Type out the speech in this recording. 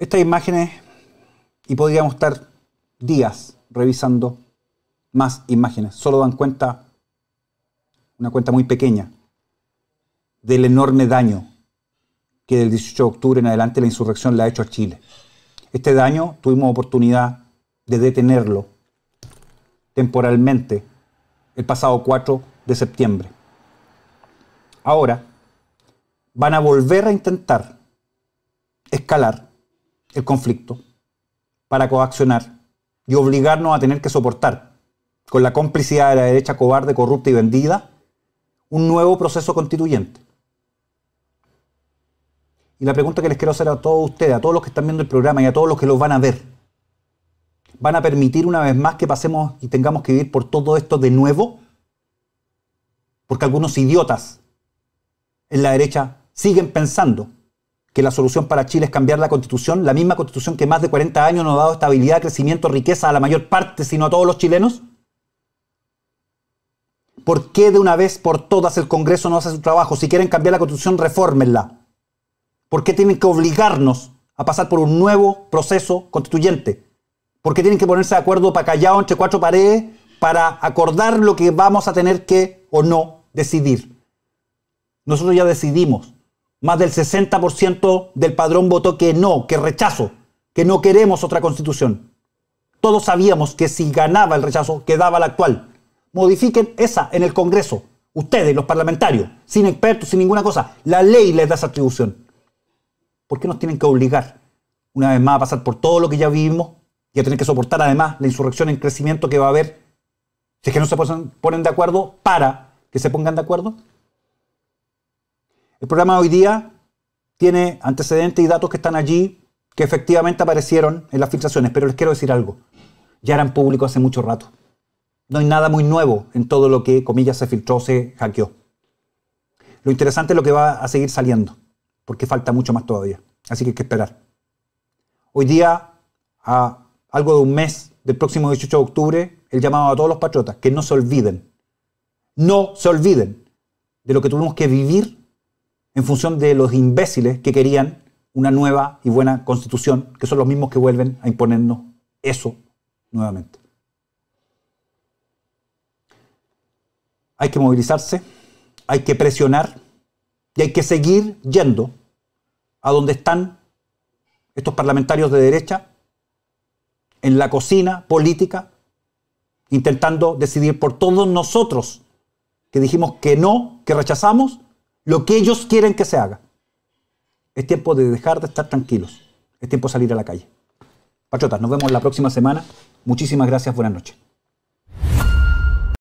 Estas imágenes, y podríamos estar días revisando más imágenes, solo dan cuenta, una cuenta muy pequeña, del enorme daño que del 18 de octubre en adelante la insurrección le ha hecho a Chile. Este daño tuvimos oportunidad de detenerlo temporalmente el pasado 4 de septiembre. Ahora van a volver a intentar escalar el conflicto, para coaccionar y obligarnos a tener que soportar, con la complicidad de la derecha cobarde, corrupta y vendida, un nuevo proceso constituyente. Y la pregunta que les quiero hacer a todos ustedes, a todos los que están viendo el programa y a todos los que lo van a ver, ¿van a permitir una vez más que pasemos y tengamos que vivir por todo esto de nuevo? Porque algunos idiotas en la derecha siguen pensando que la solución para Chile es cambiar la constitución, la misma constitución que más de 40 años nos ha dado estabilidad, crecimiento, riqueza a la mayor parte, sino a todos los chilenos? ¿Por qué de una vez por todas el Congreso no hace su trabajo? Si quieren cambiar la constitución, reformenla ¿Por qué tienen que obligarnos a pasar por un nuevo proceso constituyente? ¿Por qué tienen que ponerse de acuerdo para entre cuatro paredes para acordar lo que vamos a tener que o no decidir? Nosotros ya decidimos. Más del 60% del padrón votó que no, que rechazo, que no queremos otra constitución. Todos sabíamos que si ganaba el rechazo, quedaba la actual. Modifiquen esa en el Congreso. Ustedes, los parlamentarios, sin expertos, sin ninguna cosa. La ley les da esa atribución. ¿Por qué nos tienen que obligar una vez más a pasar por todo lo que ya vivimos y a tener que soportar además la insurrección en crecimiento que va a haber si es que no se ponen de acuerdo para que se pongan de acuerdo? El programa hoy día tiene antecedentes y datos que están allí, que efectivamente aparecieron en las filtraciones, pero les quiero decir algo. Ya eran públicos hace mucho rato. No hay nada muy nuevo en todo lo que, comillas, se filtró, se hackeó. Lo interesante es lo que va a seguir saliendo, porque falta mucho más todavía. Así que hay que esperar. Hoy día, a algo de un mes del próximo 18 de octubre, el llamado a todos los patriotas, que no se olviden, no se olviden de lo que tuvimos que vivir en función de los imbéciles que querían una nueva y buena constitución, que son los mismos que vuelven a imponernos eso nuevamente. Hay que movilizarse, hay que presionar y hay que seguir yendo a donde están estos parlamentarios de derecha, en la cocina política, intentando decidir por todos nosotros que dijimos que no, que rechazamos lo que ellos quieren que se haga. Es tiempo de dejar de estar tranquilos. Es tiempo de salir a la calle. Pachotas, nos vemos la próxima semana. Muchísimas gracias, buenas noches.